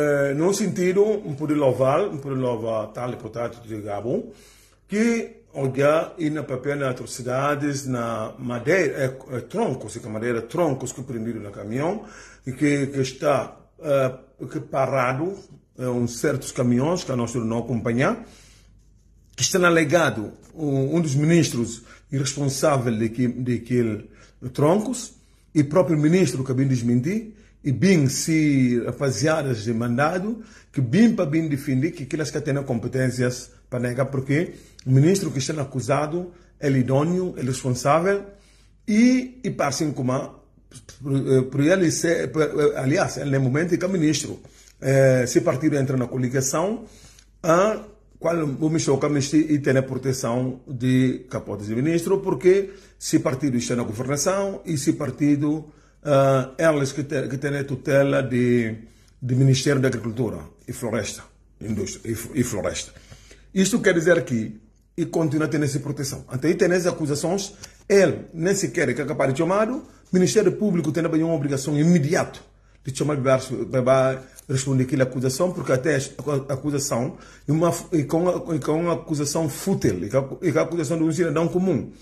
Eh, no sentido um pouco louvar, um pouco louvar tal portanto de gabo que olha e na papel na atrocidades na madeira, é, é, troncos, que a madeira troncos que prenderam no caminhão e que, que está uh, que parado uh, certos caminhões que a nós não acompanhar está alegado um, um dos ministros irresponsável de que troncos e próprio ministro que vem desmentir e bem se faziadas de mandado, que bem para bem defender que aquelas que têm competências para negar, porque o ministro que está acusado é idôneo, é responsável, e, e para assim como, por ele ser, aliás, ele é momento que é ministro, eh, se partido entra na coligação, a qual o ministro Camiste e tem a proteção de capotes de ministro, porque se partido está na governação e se partido uh, eh, elas que, te, que têm a tutela de, de Ministério da Agricultura e Floresta, Indústria e, Floresta. Isto quer dizer que e continua tendo essa proteção. Até aí tem essas acusações, ele nem sequer é capaz de chamar, o Ministério Público tem uma obrigação imediata de chamar para responder aquela acusação, porque até a acusação, e, uma, e, com, uma, e com uma acusação fútil, e com, a acusação de um cidadão comum,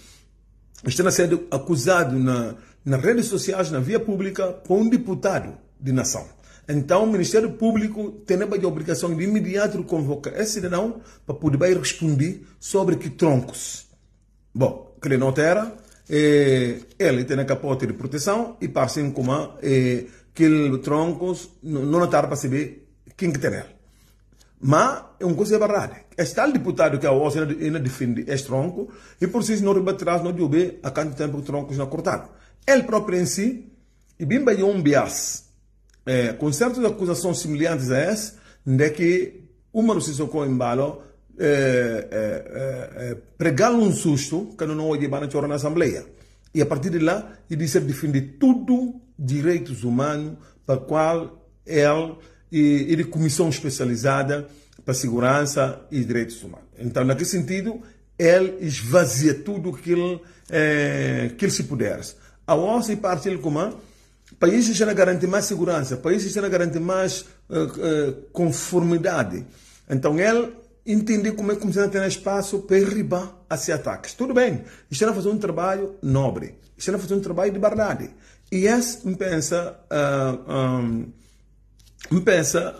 está sendo acusado na, nas redes sociais, na via pública, para um deputado de nação. Então, o Ministério Público tem a obrigação de imediato convocar esse cidadão para poder responder sobre que troncos. Bom, que ele não era. eh, ele tem a capote de proteção e passem como eh, que troncos não está para saber quem que tem ele. Mas é um coisa barrada. Está é o deputado que a OSCE ainda defende este tronco e por isso não rebaterá, não de a quanto tempo o tronco já cortado ele próprio em si, e bimba e um bias, é, com certas acusações semelhantes a essa, de que uma do Sissoko Embalo é, é, é, é pregá um susto que não olhe para na Assembleia. E a partir de lá, ele disse defender tudo direitos humanos para qual ele e, e de comissão especializada para segurança e direitos humanos. Então, naquele sentido, ele esvazia tudo que ele, é, que ele se pudesse a ONU e partir comum, países já não garante mais segurança, países já não garante mais uh, uh, conformidade. Então ele entende como é que começando a ter espaço para derribar esses ataques. Tudo bem, estão a fazer um trabalho nobre, estão a fazer um trabalho de verdade. E esse me pensa, uh, um, me pensa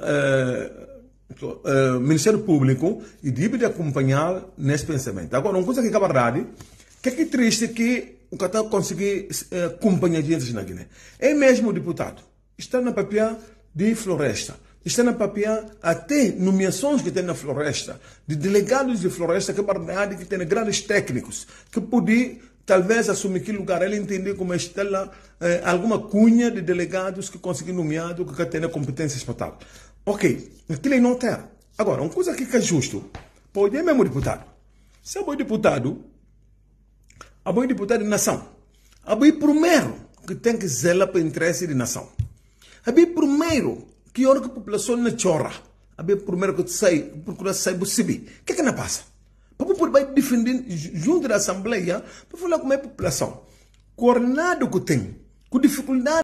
uh, uh Ministério Público e deve de acompanhar nesse pensamento. Agora, uma coisa que é verdade, que é, que é triste que o Catar conseguir eh, acompanhar companheiros na Guiné. É mesmo o deputado. Está na papel de floresta. Está na papel até nomeações que tem na floresta, de delegados de floresta que barbeado, é que tem grandes técnicos, que podiam talvez assumir que lugar. Ele entender como estela eh, é, alguma cunha de delegados que conseguiu nomeado, que tem competências para tal. Ok, aquilo é não tem. Agora, uma coisa que é justo, pode ser mesmo deputado. Se é bom deputado, Apoio deputado de nação. Apoio primeiro que tem que zelar para o interesse de nação. Apoio primeiro que hora que a população não chora. Apoio primeiro que sai, procura sair do Sibi, O que é que não passa? Para poder vai defender junto da Assembleia para falar com é a população. Coordenado que tem, com dificuldade.